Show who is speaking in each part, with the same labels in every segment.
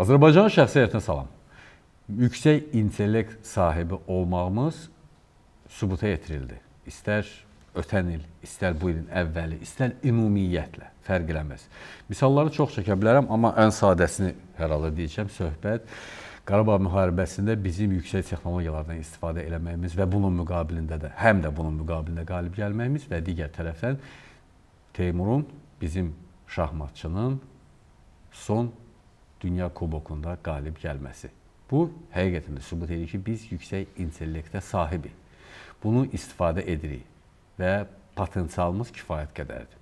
Speaker 1: Azərbaycan şəxsiyyətinə salam. Yüksək intellekt sahibi olmağımız sübuta yetirildi. İstər ötən il, istər bu ilin əvvəli, istər ümumiyyətlə fərq eləməz. Misalları çox çəkə bilərəm, amma ən sadəsini hər halda deyəcəm. Söhbət Qarabağ müharibəsində bizim yüksək texnologiyalardan istifadə eləməyimiz və bunun müqabilində də, həm də bunun müqabilində qalib gəlməyimiz və digər tərəfdən Teymurun bizim şahmatçının son Dünya Kubokunda qalib gəlməsi. Bu, həqiqətən də sübut edir ki, biz yüksək intellektə sahibik. Bunu istifadə edirik və potensialımız kifayət qədərdir.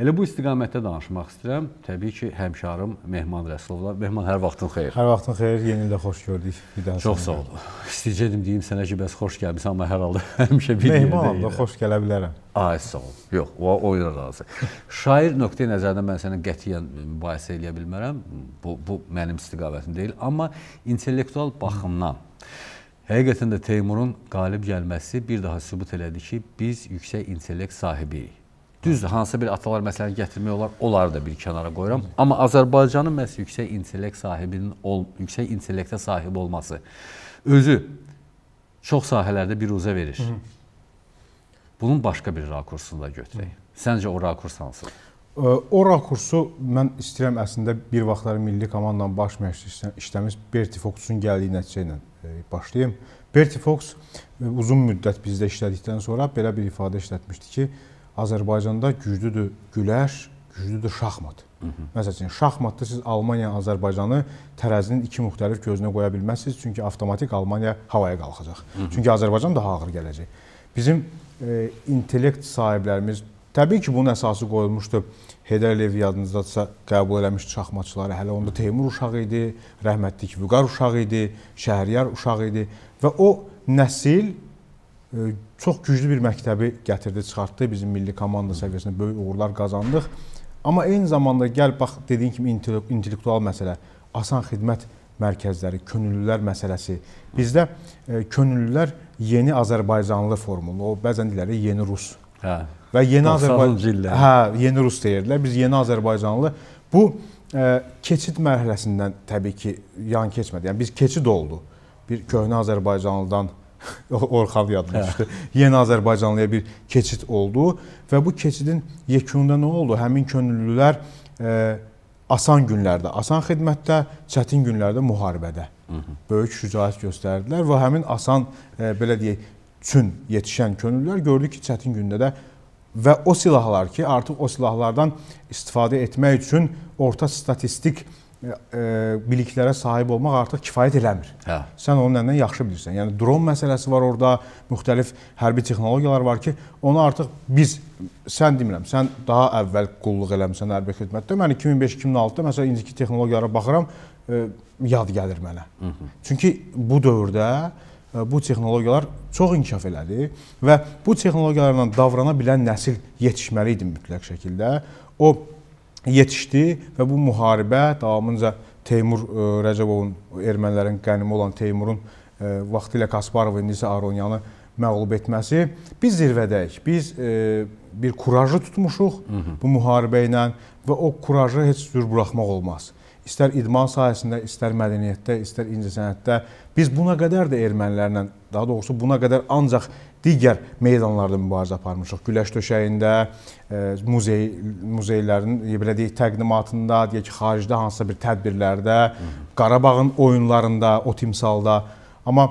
Speaker 1: Elə bu istiqamətdə danışmaq istəyirəm. Təbii ki, həmkarım Mehman Rəsulovla. Mehman, hər vaxtın xeyir. Hər vaxtın xeyir. Yeni ildə xoş gördük. Bir daha Çox sağ ol. İstəyəcəydim deyim sənə ki, bəs xoş gəlmisən, amma hər halda həmişə bir yerdə. Mehman da
Speaker 2: xoş gələ bilərəm.
Speaker 1: Ay sağ ol. Yox, o oyuna razı. Şair nöqteyi nəzərdən mən sənə qətiyyən mübahisə eləyə bilmərəm. Bu bu mənim istiqamətim deyil, amma intellektual baxımdan Həqiqətən də Teymurun qalib gəlməsi bir daha sübut elədi ki, biz yüksək intellekt sahibiyik. Düzdür, hansı bir atalar məsələni gətirmək olar, onları da bir kənara qoyuram. Amma Azərbaycanın məhz yüksək intellekt sahibinin ol, yüksək intellektə sahib olması özü çox sahələrdə bir uzə verir. Hı -hı. Bunun başqa bir rakursunu da götürək. Səncə o rakurs
Speaker 2: hansıdır? O rakursu mən istəyirəm əslində bir vaxtlar milli komandanın baş məşqçisi işləmiş Berti Foxun gəldiyi nəticə ilə e, başlayım. Berti Fox e, uzun müddət bizdə işlədikdən sonra belə bir ifadə işlətmişdi ki, Azərbaycanda güclüdür güləş, güclüdür şahmat. Məsəl üçün şahmatda siz Almaniya Azərbaycanı tərəzinin iki müxtəlif gözünə qoya bilməzsiniz, çünki avtomatik Almaniya havaya qalxacaq. Hı -hı. Çünki Azərbaycan daha ağır gələcək. Bizim e, intellekt sahiblərimiz təbii ki, bunun əsası qoyulmuşdu. Heydər Əliyev yadınızdadsa qəbul eləmiş şahmatçıları hələ onda Teymur uşağı idi, rəhmətlik Vüqar uşağı idi, Şəhriyar uşağı idi və o nəsil çox güclü bir məktəbi gətirdi, çıxartdı. Bizim milli komanda səviyyəsində böyük uğurlar qazandıq. Amma eyni zamanda gəl bax dediyin kimi intellektual məsələ, asan xidmət mərkəzləri, könüllülər məsələsi. Bizdə e, könüllülər yeni Azərbaycanlı formulu, o bəzən deyirlər yeni rus. Hə. Və yeni Azərbaycanlı. Hə, yeni rus deyirlər. Biz yeni Azərbaycanlı. Bu e, keçid mərhələsindən təbii ki, yan keçmədi. Yəni biz keçid oldu. Bir köhnə Azərbaycanlıdan Orxan yadıma düşdü. Yeni Azərbaycanlıya bir keçid oldu və bu keçidin yekununda nə oldu? Həmin könüllülər e, asan günlərdə, asan xidmətdə, çətin günlərdə müharibədə Hı -hı. böyük şücaət göstərdilər və həmin asan e, belə deyək, çün yetişən könüllülər gördü ki, çətin gündə də və o silahlar ki, artıq o silahlardan istifadə etmək üçün orta statistik E, biliklərə sahib olmaq artıq kifayət eləmir. Hə. Sən onun nədən yaxşı bilirsən. Yəni dron məsələsi var orada, müxtəlif hərbi texnologiyalar var ki, onu artıq biz sən demirəm, sən daha əvvəl qulluq eləmisən hərbi xidmətdə. Mən 2005-2006-da məsələn indiki texnologiyalara baxıram, ə, e, yad gəlir mənə. Hı -hı. Çünki bu dövrdə e, bu texnologiyalar çox inkişaf elədi və bu texnologiyalarla davrana bilən nəsil yetişməli idi mütləq şəkildə. O yetişdi və bu müharibə davamınca Teymur e, Rəcəbovun ermənilərin qənimi olan Teymurun e, vaxtilə Kasparov indi isə Aronyanı məğlub etməsi. Biz zirvədəyik. Biz e, bir kurajı tutmuşuq Hı -hı. bu müharibə ilə və o kurajı heç cür buraxmaq olmaz. İstər idman sahəsində, istər mədəniyyətdə, istər incəsənətdə biz buna qədər də ermənilərlə, daha doğrusu buna qədər ancaq digər meydanlarda mübarizə aparmışıq. Güləş döşəyində, e, muzey muzeylərin e, belə deyək təqdimatında, deyək ki, xaricdə hansısa bir tədbirlərdə, Qarabağın oyunlarında, o timsalda. Amma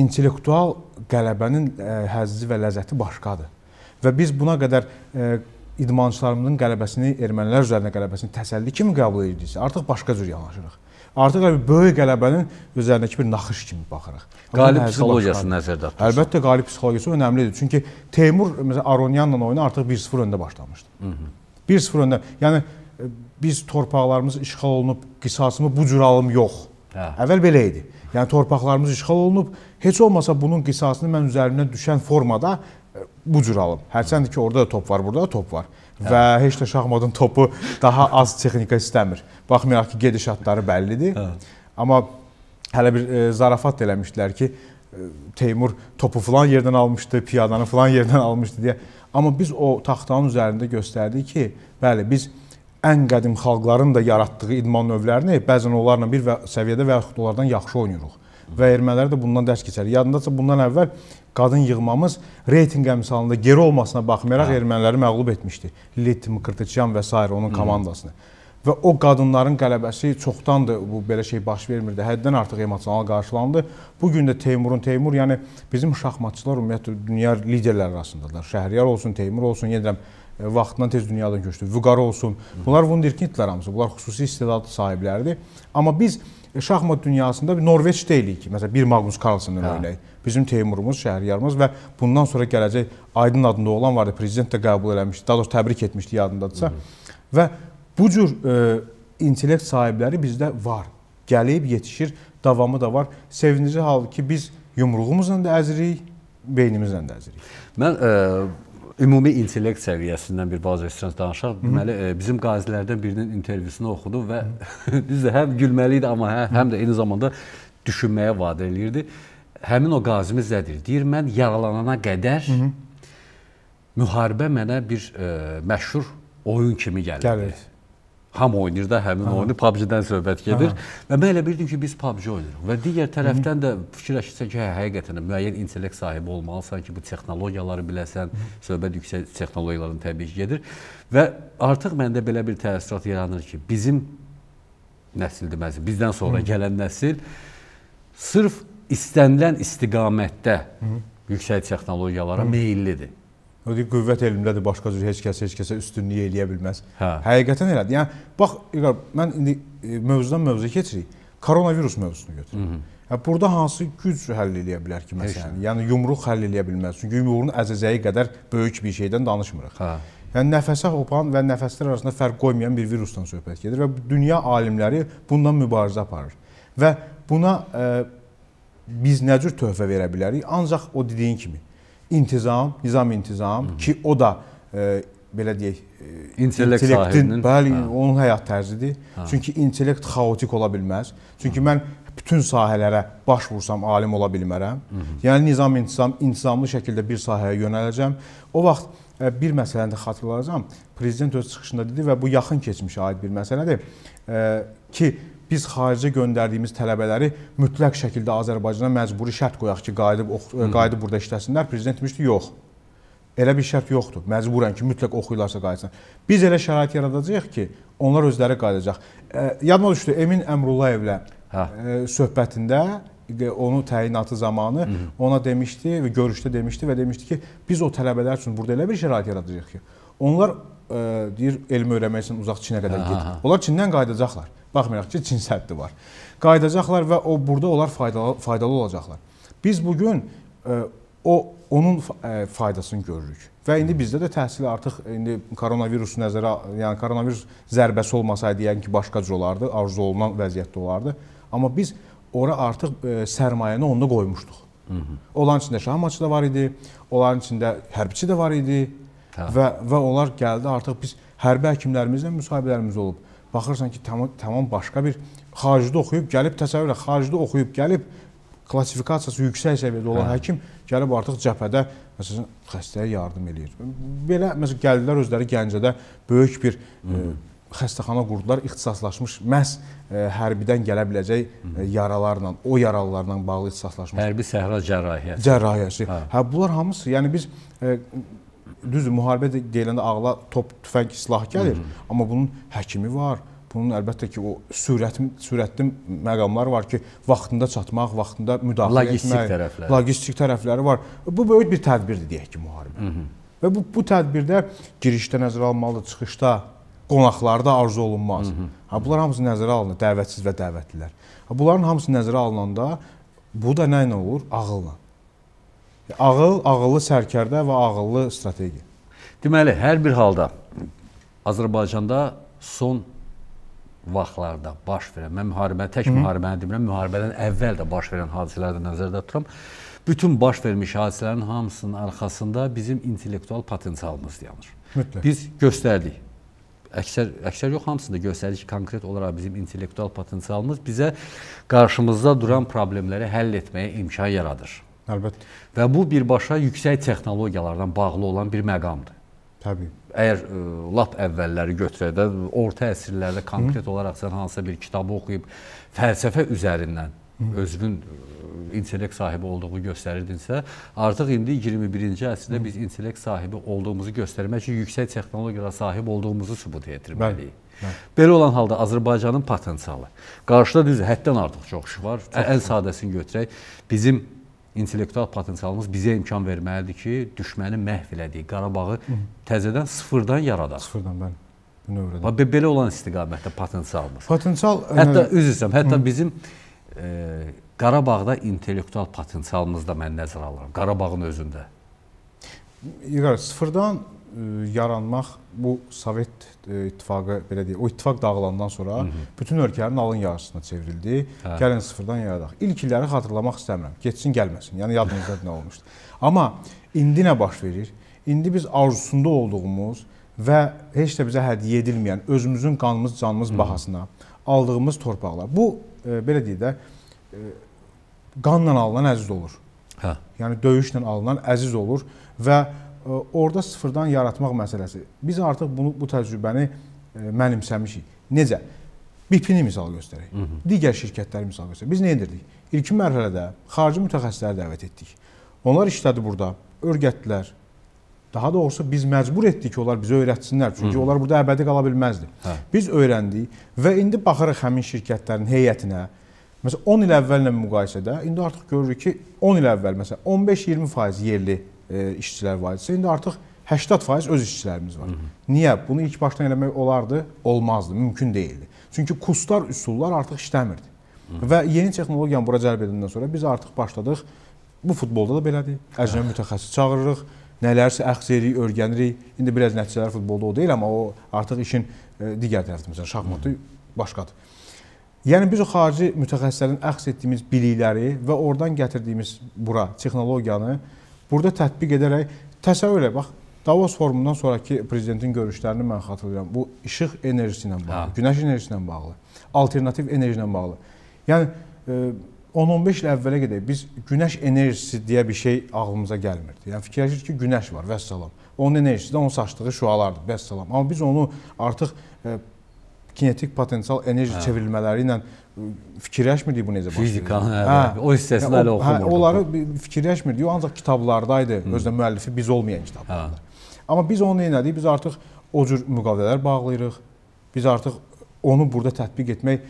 Speaker 2: intellektual qələbənin e, həzzi və ləzzəti başqadır. Və biz buna qədər idmançılarımızın qələbəsini, ermənilər üzərinə qələbəsini təsəlli kimi qəbul ediriksə, artıq başqa cür yanaşırıq. Artıq bir böyük qələbənin üzərindəki bir naxış kimi baxırıq. Qalib psixologiyası nəzərdə tutulur. Əlbəttə qalib psixologiyası önəmlidir. Çünki Teymur məsələn Aronyanla oyunu artıq 1-0 öndə başlamışdı. 1-0 öndə. Yəni e, biz torpaqlarımız işğal olunub, qisasımı bu cür alım yox. Hə. Əvvəl belə idi. Yəni torpaqlarımız işğal olunub, heç olmasa bunun qisasını mən üzərinə düşən formada bu cür alım. Hərçənd ki, orada da top var, burada da top var. Hə. Və heç də şahmatın topu daha az texnika istəmir. Baxmayaraq ki, gedişatları bəllidir. Hə. Amma hələ bir e, zarafat eləmişdilər ki, e, Teymur topu falan yerdən almışdı, piyadanı falan yerdən almışdı deyə. Amma biz o taxtanın üzərində göstərdik ki, bəli, biz ən qədim xalqların da yaratdığı idman növlərini bəzən onlarla bir və səviyyədə və yaxud onlardan yaxşı oynayırıq. Və ermənilər də bundan dərs keçər. Yadındaca bundan əvvəl qadın yığmamız reytinq əmsalında geri olmasına baxmayaraq hə. erməniləri məğlub etmişdi. Litti, Mkırtıçyan və s. onun komandasını. Və o qadınların qələbəsi çoxdandır bu belə şey baş vermirdi. Həddən artıq emosional qarşılandı. Bu gün də Teymurun Teymur, yəni bizim şahmatçılar ümumiyyətlə dünya liderləri arasındadır. Şəhriyar olsun, Teymur olsun, yenə deyirəm, E, vaxtından tez dünyadan köçdü. Vüqar olsun. Bunlar wunderkindlər hamısı. Bunlar xüsusi istedad sahibləridir. Amma biz e, şahmat dünyasında bir Norveç deyilik ki, məsələn bir Magnus Carlsen-dən öyrək. Bizim Teymurumuz, Şəhriyarımız və bundan sonra gələcək Aydın adında olan vardı, prezident də qəbul eləmişdi. Daha doğrusu təbrik etmişdi yadındadırsa. Hı -hı. Və bu cür e, intellekt sahibləri bizdə var. Gəlib yetişir, davamı da var. Sevinici hal ki biz yumruğumuzla da əzirik, beynimizlə də əzirik. Mən e, ümumi
Speaker 1: intellekt səviyyəsindən
Speaker 2: bir baza istəyirsən
Speaker 1: danışaq. Deməli, e, bizim qazilərdən birinin intervyusunu oxudum və düzdür, həm gülməli idi, amma hə, həm də eyni zamanda düşünməyə vadar eləyirdi. Həmin o qazimiz nədir? Deyir, mən yaralanana qədər Hı -hı. müharibə mənə bir ə, e, məşhur oyun kimi gəlirdi. Gəlir. Ham oynayır da həmin Aha. oyunu. PUBG-dən söhbət gedir. Aha. Və mən elə bildim ki, biz PUBG oynayırıq. Və digər tərəfdən Hı -hı. də fikirləşirsən ki, hə, həqiqətən müəyyən intellekt sahibi olmalısan ki, bu texnologiyaları biləsən. Hı -hı. Söhbət yüksək texnologiyaların təbii ki, gedir. Və artıq məndə belə bir təəssürat yaranır ki, bizim nəsildir məncə. Bizdən sonra Hı -hı. gələn nəsil sırf istənilən istiqamətdə Hı -hı.
Speaker 2: yüksək texnologiyalara Hı -hı. meyillidir. O deyir qüvvət elmindədir, başqa cür heç kəs heç kəsə üstünlük eləyə bilməz. Hə. Həqiqətən elədir. Yəni bax İqor, mən indi e, mövzudan mövzuya keçirik. Koronavirus mövzusunu götürürəm. Hə yəni, burada hansı güc həll eləyə bilər ki, məsələn? Heç. Yəni yumruq həll eləyə bilməz. Çünki yumruğun əzəcəyi qədər böyük bir şeydən danışmırıq. Hə. Yəni nəfəsə hopan və nəfəslər arasında fərq qoymayan bir virusdan söhbət gedir və dünya alimləri bundan mübarizə aparır. Və buna ə, e, biz nə cür töhfə verə bilərik? Ancaq o dediyin kimi intizam, nizam-intizam ki, o da e, belə deyək, intellekt intellektin, bəli, hə. onun həyat tərzidir. Hə. Çünki intellekt xaotik ola bilməz. Çünki hə. mən bütün sahələrə baş vursam alim ola bilmərəm. Hı -hı. Yəni nizam-intizam, intizamlı şəkildə bir sahəyə yönələcəm. O vaxt e, bir məsələni də xatırlayacağam. Prezident öz çıxışında dedi və bu yaxın keçmişə aid bir məsələdir e, ki, biz xaricə göndərdiyimiz tələbələri mütləq şəkildə Azərbaycana məcburi şərt qoyaq ki, qayıdıb qayıdıb burada işləsinlər. Prezident demişdi, yox. Elə bir şərt yoxdur. Məcburən ki, mütləq oxuyurlarsa qayıtsın. Biz elə şərait yaradacağıq ki, onlar özləri qayıdacaq. E, yadıma düşdü Emin Əmrullayevlə hə. e, söhbətində onu təyinatı zamanı Hı -hı. ona demişdi və görüşdə demişdi və demişdi ki, biz o tələbələr üçün burada elə bir şərait yaradacağıq ki, Onlar ə, e, deyir elmi öyrənmək üçün uzaq Çinə qədər ged. Onlar Çindən qayıdacaqlar. Baxmayaraq ki, Çin səddi var. Qayıdacaqlar və o burada onlar faydalı faydalı olacaqlar. Biz bu gün e, o onun e, faydasını görürük. Və indi bizdə də təhsil artıq indi koronavirus nəzərə, yəni koronavirus zərbəsi olmasaydı yəqin ki, başqa cür olardı, arzu olunan vəziyyətdə olardı. Amma biz ora artıq ə, sərmayəni onda qoymuşduq. Hı -hı. Onların içində şahmatçı da var idi, onların içində hərbçi də var idi, Hə. Və və onlar gəldi, artıq biz hərbi həkimlərimizlə müsahibələrimiz olub. Baxırsan ki, tamam tamam başqa bir xaricdə oxuyub gəlib, təsəvvür elə xaricdə oxuyub gəlib klassifikasiyası yüksək səviyyədə olan hə. həkim gəlib artıq cəbhədə məsələn xəstəyə yardım eləyir. Belə məsələn gəldilər özləri Gəncədə böyük bir Hı. ə, e, xəstəxana qurdular, ixtisaslaşmış məhz ə, e, hərbidən gələ biləcək ə, e, yaralarla, o yaralılarla bağlı ixtisaslaşmış.
Speaker 1: Hərbi səhra cərrahiyyəsi.
Speaker 2: Cərrahiyyəsi. Hə. hə, bunlar hamısı, yəni biz ə, düzdür, müharibə deyiləndə ağla top, tüfəng, silah gəlir, Hı -hı. amma bunun həkimi var. Bunun əlbəttə ki, o sürət sürətli məqamlar var ki, vaxtında çatmaq, vaxtında müdaxilə logistik etmək, tərəfləri. logistik tərəfləri var. Bu böyük bir tədbirdir deyək ki, müharibə. Hı -hı. Və bu bu tədbirdə girişdə nəzərə alınmalıdır, çıxışda, qonaqlarda arzu olunmaz. Hı -hı. Ha bunlar hamısı nəzərə alınır, dəvətsiz və dəvətlilər. Ha bunların hamısı nəzərə alınanda bu da nə ilə olur? Ağılla. Ağıl, ağıllı sərkərdə və ağıllı strategiya. Deməli, hər bir halda
Speaker 1: Azərbaycanda son vaxtlarda baş verən, mən müharibəni, tək Hı -hı. müharibəni demirəm, müharibədən əvvəl də baş verən hadisələrdə nəzərdə tuturam. Bütün baş vermiş hadisələrin hamısının arxasında bizim intellektual potensialımız dayanır. Mütləq. Biz göstərdik. Əksər əksər yox hamısında göstərir ki, konkret olaraq bizim intellektual potensialımız bizə qarşımızda duran problemləri həll etməyə imkan yaradır. Əlbəttə. Və bu birbaşa yüksək texnologiyalardan bağlı olan bir məqamdır. Təbii. Əgər ə, e, lap əvvəlləri götürəndə, orta əsrlərdə konkret Hı? olaraq sən hansısa bir kitabı oxuyub fəlsəfə üzərindən Hı. özünün e, intellekt sahibi olduğunu göstərirdinsə, artıq indi 21-ci əsrdə Hı. biz intellekt sahibi olduğumuzu göstərmək üçün yüksək texnologiyaya sahib olduğumuzu sübut etdirməliyik. Belə olan halda Azərbaycanın potensialı qarşıda düz həddən artıq çox iş var. Çox ən sadəsini götürək. Bizim intellektual potensialımız bizə imkan verməlidir ki, düşməni məhv elədik, Qarabağı təzədən sıfırdan yaradaq. Sıfırdan, bəli. Növrədə. Və belə olan istiqamətdə potensialımız. Potensial hətta üz istəm, hətta Hı. bizim e, Qarabağda intellektual potensialımız da mən nəzərə alıram. Qarabağın özündə.
Speaker 2: İqar, sıfırdan E, yaranmaq bu Sovet e, ittifaqı belə deyək, o ittifaq dağılandan sonra Hı -hı. bütün ölkənin alın yarısına çevrildi. Hə. Gəlin sıfırdan yaradaq. İlk illəri xatırlamaq istəmirəm. Getsin, gəlməsin. Yəni yadınızda nə olmuşdu. Amma indi nə baş verir? İndi biz arzusunda olduğumuz və heç də bizə hədiyyə edilməyən özümüzün qanımız, canımız Hı -hı. bahasına aldığımız torpaqlar. Bu e, belə deyək də e, qanla alınan əziz olur. Hə. Yəni döyüşlə alınan əziz olur və orada sıfırdan yaratmaq məsələsi. Biz artıq bunu bu təcrübəni mənimsəmişik. Necə? BP-ni misal göstərək. Hı -hı. Digər şirkətləri misal göstərək. Biz nə edirdik? İlkin mərhələdə xarici mütəxəssisləri dəvət etdik. Onlar işlədi burada, örgətdilər. Daha doğrusu biz məcbur etdik ki, onlar bizə öyrətsinlər, çünki Hı -hı. onlar burada əbədi qala bilməzdi. Hə. Biz öyrəndik və indi baxırıq həmin şirkətlərin heyətinə. Məsələn 10 il əvvəllə müqayisədə indi artıq görürük ki, 10 il əvvəl məsələn 15-20% yerli E, işçilər var idisə, indi artıq 80% öz işçilərimiz var. Hı -hı. Niyə? Bunu ilk başdan eləmək olardı, olmazdı, mümkün deyildi. Çünki kurslar, üsullar artıq işləmirdi. Hı -hı. Və yeni texnologiyanı bura cəlb edəndən sonra biz artıq başladıq. Bu futbolda da belədir. Əcnəbi mütəxəssis çağırırıq, nələrsə əxz edirik, öyrənirik. İndi biraz nəticələr futbolda o deyil, amma o artıq işin e, digər tərəfində, məsələn, şahmatı başqadır. Yəni biz o xarici mütəxəssislərin əxz etdiyimiz bilikləri və oradan gətirdiyimiz bura texnologiyanı burada tətbiq edərək təsəvvür elə bax Davos forumundan sonrakı prezidentin görüşlərini mən xatırlayıram. Bu işıq enerjisi ilə bağlı, ha. günəş enerjisi ilə bağlı, alternativ enerji ilə bağlı. Yəni e, 10-15 il əvvələ gedək biz günəş enerjisi deyə bir şey ağlımıza gəlmirdi. Yəni fikirləşir ki, günəş var, vəssalam. Onun enerjisi də onun saçdığı şüalardır, vəssalam. Amma biz onu artıq e, kinetik potensial enerji ha. çevrilmələri ilə fikirləşmirdi bu necə baş verir. Fizikanı, hə, o hissəsini hələ oxumurduq. Hə, onları fikirləşmirdi. O ancaq kitablardaydı. Hı. Özdə müəllifi biz olmayan kitablarda. Hə. Amma biz onu elədik. Biz artıq o cür müqavilələr bağlayırıq. Biz artıq onu burada tətbiq etmək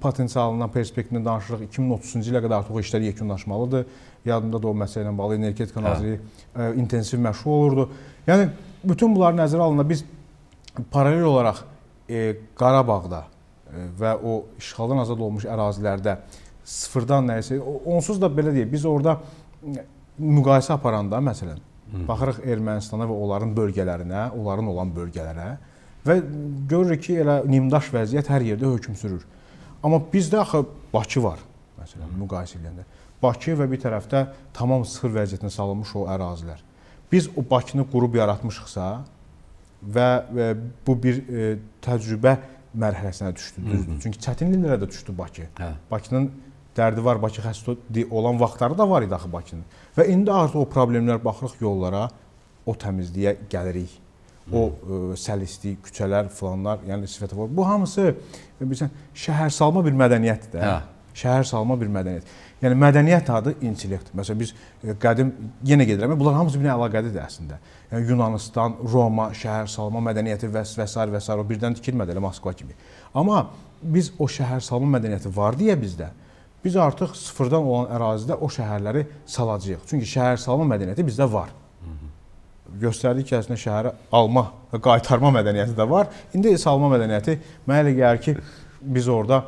Speaker 2: potensialından, perspektivindən danışırıq. 2030-cu ilə qədər artıq o işlər yekunlaşmalıdır. Yadımda da o məsələ ilə bağlı energetika hə. naziri hə. intensiv məşğul olurdu. Yəni bütün bunlar nəzərə alınanda biz paralel olaraq e, Qarabağda və o işğaldan azad olmuş ərazilərdə sıfırdan nəyisə onsuz da belə deyək biz orada müqayisə aparanda məsələn baxırıq Ermənistana və onların bölgələrinə, onların olan bölgələrə və görürük ki, elə nimdaş vəziyyət hər yerdə hökm sürür. Amma bizdə axı Bakı var məsələn müqayisə edəndə. Bakı və bir tərəfdə tamam sıfır vəziyyətinə salınmış o ərazilər. Biz o Bakını qurub yaratmışıqsa və, və bu bir e, təcrübə mərhələsinə düşdü, düzdür. Çünki çətin illərə də düşdü Bakı. Hə. Bakının dərdi var, Bakı xəstə olan vaxtları da var idi axı Bakının. Və indi artıq o problemlər baxırıq yollara, o təmizliyə gəlirik. O ə, e, səlislik, küçələr, falanlar, yəni svetofor. Bu hamısı e, bilirsən, şəhər salma bir mədəniyyətdir də. Hə. Şəhər salma bir mədəniyyət. Yəni mədəniyyət adı intellekt. Məsələn biz e, qədim yenə gedirəm, bunlar hamısı bir əlaqəlidir əslində. Yəni Yunanistan, Roma, şəhər salma mədəniyyəti və və s. və s. o birdən tikilmədi elə Moskva kimi. Amma biz o şəhər salma mədəniyyəti var deyə bizdə biz artıq sıfırdan olan ərazidə o şəhərləri salacağıq. Çünki şəhər salma mədəniyyəti bizdə var. Göstərdi ki, əslində şəhəri alma və qaytarma mədəniyyəti də var. İndi salma mədəniyyəti mənə elə gəlir ki, biz orada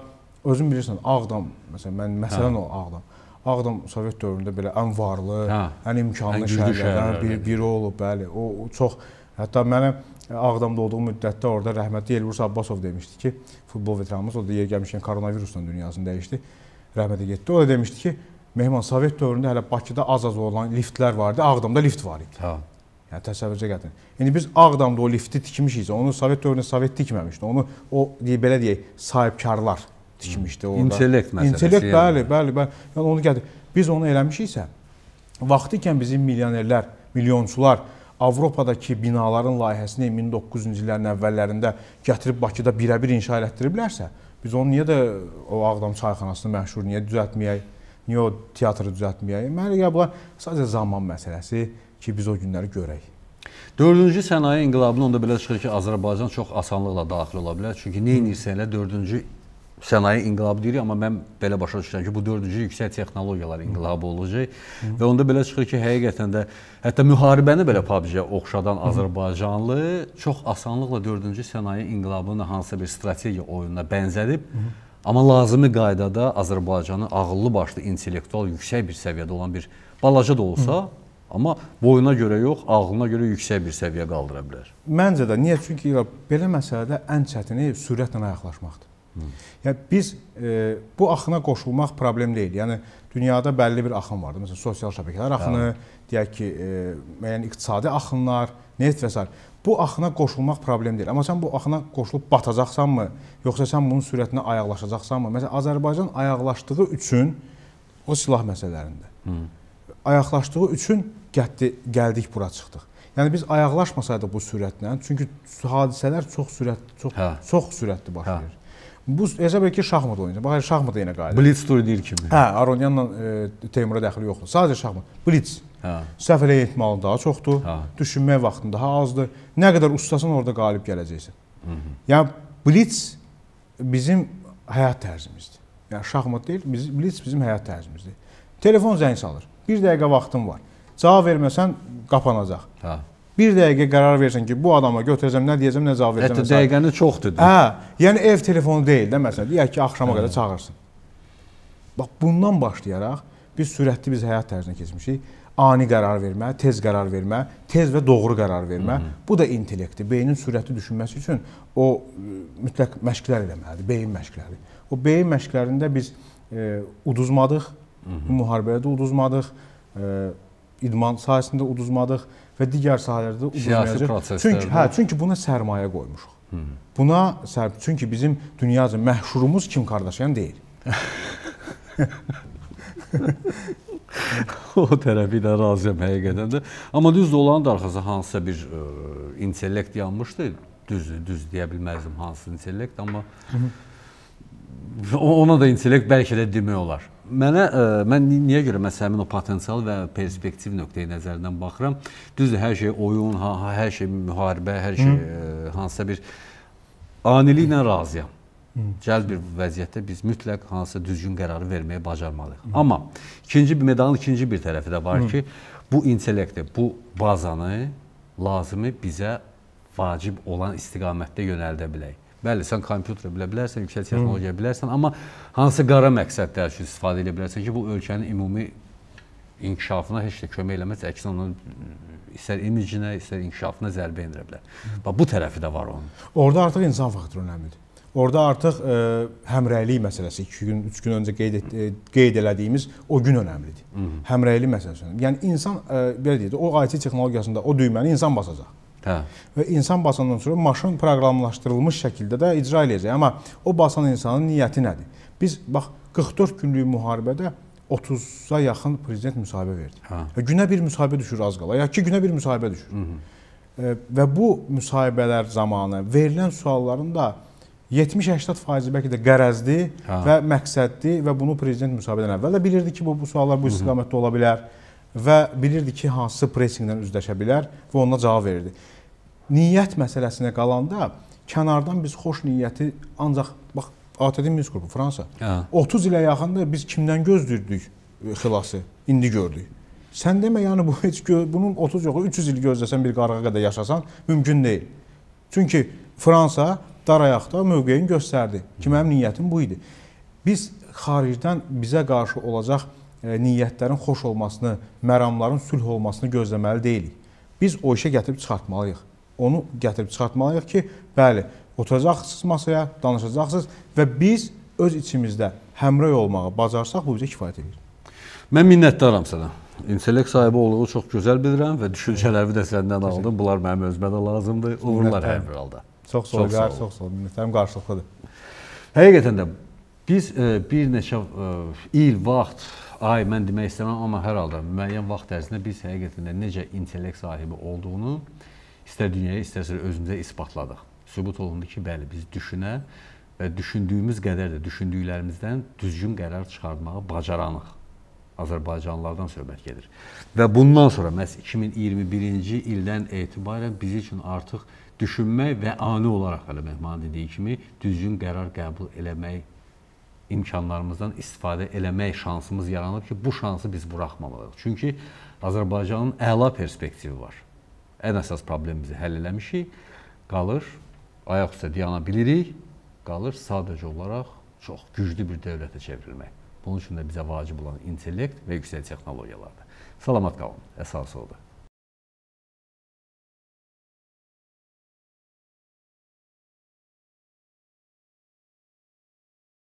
Speaker 2: özün bilirsən Ağdam, məsələn, mən məsələn hə. o Ağdam. Ağdam Sovet dövründə belə ən varlı, hə. ən imkanlı şəhərlərdən bir, biri olub, bəli. O, o çox hətta mənə e, Ağdamda olduğum müddətdə orada rəhmətli Elbrus Abbasov demişdi ki, futbol veteranımız o da yer gəlmişkən koronavirusla dünyasını dəyişdi. Rəhmətə getdi. O da demişdi ki, Mehman Sovet dövründə hələ Bakıda az-az olan liftlər vardı, Ağdamda lift var idi. Hə. Yəni təsəvvürcə gətirin. İndi biz Ağdamda o lifti tikmişiksə, onu Sovet dövründə Sovet tikməmişdi. Onu o deyə belə deyək, sahibkarlar tikmişdi orada. İntellekt məsələsi. İntellekt, yəni. bəli, bəli, bəli. Yəni onu gətir. Biz onu eləmişiksə, vaxtı ikən bizim milyonerlər, milyonçular Avropadakı binaların layihəsini 1900-cü illərin əvvəllərində gətirib Bakıda birə-bir inşa elətdiriblərsə, biz onu niyə də o Ağdam çayxanasını məşhur niyə düzəltməyək? Niyə o teatrı düzəltməyək? Mənim ya bunlar sadəcə zaman məsələsi ki, biz o günləri görək. Dördüncü sənaye inqilabına onda belə çıxır ki, Azərbaycan çox
Speaker 1: asanlıqla daxil ola bilər. Çünki nə edirsə elə dördüncü sənaye inqilabı deyirik, amma mən belə başa düşürəm ki, bu dördüncü yüksək texnologiyalar inqilabı olacaq Hı. və onda belə çıxır ki, həqiqətən də hətta müharibəni belə PUBG-yə oxşadan Azərbaycanlı çox asanlıqla dördüncü sənaye inqilabını hansısa bir strategiya oyununa bənzədib. Hı. Amma lazımi qaydada Azərbaycanı ağıllı başlı, intellektual, yüksək bir səviyyədə olan bir balaca da olsa, Hı. Amma boyuna görə yox, ağlına görə yüksək bir səviyyə qaldıra bilər.
Speaker 2: Məncə də. Niyə? Çünki belə məsələdə ən çətini sürətlə ayaqlaşmaqdır. Yəni biz e, bu axına qoşulmaq problem deyil. Yəni dünyada bəlli bir axın vardır. Məsələn, sosial şəbəkələr axını, Hı. Hə. deyək ki, e, müəyyən iqtisadi axınlar, neft və s. Bu axına qoşulmaq problem deyil. Amma sən bu axına qoşulub batacaqsanmı, yoxsa sən bunun sürətinə ayaqlaşacaqsanmı? Məsələn, Azərbaycan ayaqlaşdığı üçün o silah məsələlərində. Hı. Ayaqlaşdığı üçün gəldi, gəldik bura çıxdıq. Yəni biz ayaqlaşmasaydıq bu sürətlə, çünki hadisələr çox sürət çox hə. çox sürətli baş hə. verir. Hə. Bu hesab edir ki, şahmat oynayacaq. Bax, şahmat yenə qayıdır. Blitz turnir kimi. Hə, Aronyanla e, Teymura dəxli yoxdur. Sadəcə şahmat. Blitz. Hə. Səhv elə ehtimalı daha çoxdur. Hə. Düşünmək vaxtın daha azdır. Nə qədər ustasan orada qalib gələcəksən. Hı -hı. Yəni blitz bizim həyat tərzimizdir. Yəni şahmat deyil, biz, blitz bizim həyat tərzimizdir. Telefon zəng salır. 1 dəqiqə vaxtın var. Cavab verməsən qapanacaq. Hə bir dəqiqə qərar versin ki, bu adama götürəcəm, nə deyəcəm, nə cavab verəcəm. Hətta dəqiqəni çoxdur. Hə, yəni ev telefonu deyil də məsələn, deyək ki, axşama qədər çağırsın. Bax bundan başlayaraq biz sürətli biz həyat tərzinə keçmişik. Ani qərar vermə, tez qərar vermə, tez və doğru qərar vermə. Hı -hı. Bu da intellekti, beynin sürətli düşünməsi üçün o mütləq məşqlər eləməlidir, beyin məşqləri. O beyin məşqlərində biz e, uduzmadıq, Hı -hı. müharibədə uduzmadıq, e, idman sahəsində uduzmadıq və digər sahələrdə udulmayacaq. Çünki hə, çünki buna sərmayə qoymuşuq. Hı. Buna sərb çünki bizim dünyaca məşhurumuz Kim Kardasyan deyil. o tərəfi də razıyam həqiqətən
Speaker 1: də. Amma düzdür, olanın da arxası hansısa bir ə, e, intellekt yanmışdı. Düzdür, düz deyə bilməzdim hansı intellekt, amma Hı -hı. ona da intellekt bəlkə də demək olar. Mənə ə, e, mən niyə görə məsələn o potensial və perspektiv nöqteyi nəzərdən baxıram. Düzdür, hər şey oyun, ha, ha hər şey müharibə, hər şey Hı. ə, e, hansısa bir aniliklə razıyam. Hı. Cəld bir vəziyyətdə biz mütləq hansısa düzgün qərarı verməyə bacarmalıyıq. Hı. Amma ikinci bir medalın ikinci bir tərəfi də var Hı. ki, bu intellekti, bu bazanı lazımi bizə vacib olan istiqamətdə yönəldə bilək. Bəli, sən kompüteri bilə bilərsən, yüksək texnologiya bilərsən, amma hansı qara məqsədlər üçün istifadə edə bilərsən ki, bu ölkənin ümumi inkişafına heç də kömək eləməz, əksinə onun
Speaker 2: istər imicinə, istər inkişafına zərbə endirə bilər. Bax bu tərəfi də var onun. Orda artıq insan faktoru önəmlidir. Orda artıq ə, e, həmrəylik məsələsi 2 gün, 3 gün öncə qeyd et, e, qeyd elədiyimiz o gün önəmlidir. Həmrəylik məsələsi. Yəni insan ə, e, belə deyək, o IT texnologiyasında o düyməni insan basacaq. Hə. Və insan basandan sonra maşın proqramlaşdırılmış şəkildə də icra eləyəcək. Amma o basan insanın niyyəti nədir? Biz bax 44 günlük müharibədə 30-a yaxın prezident müsahibə verdi. Hə. Günə bir müsahibə düşür az qala, ya 2 günə bir müsahibə düşür. Hı -hı. Və bu müsahibələr zamanı verilən sualların da 70-80% bəlkə də qərəzli hə. və məqsədli və bunu prezident müsahibədən əvvəl də bilirdi ki, bu, bu suallar bu istiqamətdə ola bilər. Hı -hı və bilirdi ki, hansı pressinqdən üzləşə bilər və ona cavab verirdi. Niyyət məsələsinə qalanda kənardan biz xoş niyyəti ancaq bax ATD Minsk qrupu Fransa. Hə. 30 ilə yaxındır biz kimdən gözləyirdik xilası? İndi gördük. Sən demə, yəni bu heç bunun 30 yox, 300 il gözləsən bir qarğa qədər yaşasan mümkün deyil. Çünki Fransa dar ayaqda mövqeyini göstərdi ki, mənim niyyətim bu idi. Biz xaricdən bizə qarşı olacaq E, niyyətlərin xoş olmasını, məramların sülh olmasını gözləməli deyilik. Biz o işə gətirib çıxartmalıyıq. Onu gətirib çıxartmalıyıq ki, bəli, oturacaqsınız masaya, danışacaqsınız və biz öz içimizdə həmrəy olmağı bacarsaq bu bizə kifayət edir.
Speaker 1: Mən minnətdaram sənə. İntellekt sahibi olduğu çox gözəl bilirəm və düşüncələrimi də səndən aldım. Bunlar mənim özümə də lazımdır. Uğurlar hər bir halda. Çox sağ ol, çox sağ ol.
Speaker 2: Çox sağ ol. Minnətlərim qarşılıqlıdır.
Speaker 1: Həqiqətən də biz e, bir neçə e, il vaxt ay mən demək istəmirəm, amma hər halda müəyyən vaxt ərzində biz həqiqətən də necə intellekt sahibi olduğunu istər dünyaya, istərsə özümüzə isbatladıq. Sübut olundu ki, bəli, biz düşünə və düşündüyümüz qədər də düşündüklərimizdən düzgün qərar çıxartmağı bacaranıq. Azərbaycanlılardan söhbət gedir. Və bundan sonra məhz 2021-ci ildən etibarən biz üçün artıq düşünmək və ani olaraq hələ mehmanın dediyi kimi düzgün qərar qəbul eləmək imkanlarımızdan istifadə eləmək şansımız yaranıb ki, bu şansı biz buraxmamalıyıq. Çünki Azərbaycanın əla perspektivi var. Ən əsas problemimizi həll eləmişik. Qalır ayaq üstə dayana bilirik. Qalır sadəcə olaraq çox güclü bir dövlətə çevrilmək. Bunun üçün də bizə vacib olan intellekt və yüksək texnologiyalardır. Salamat qalın. Əsas odur.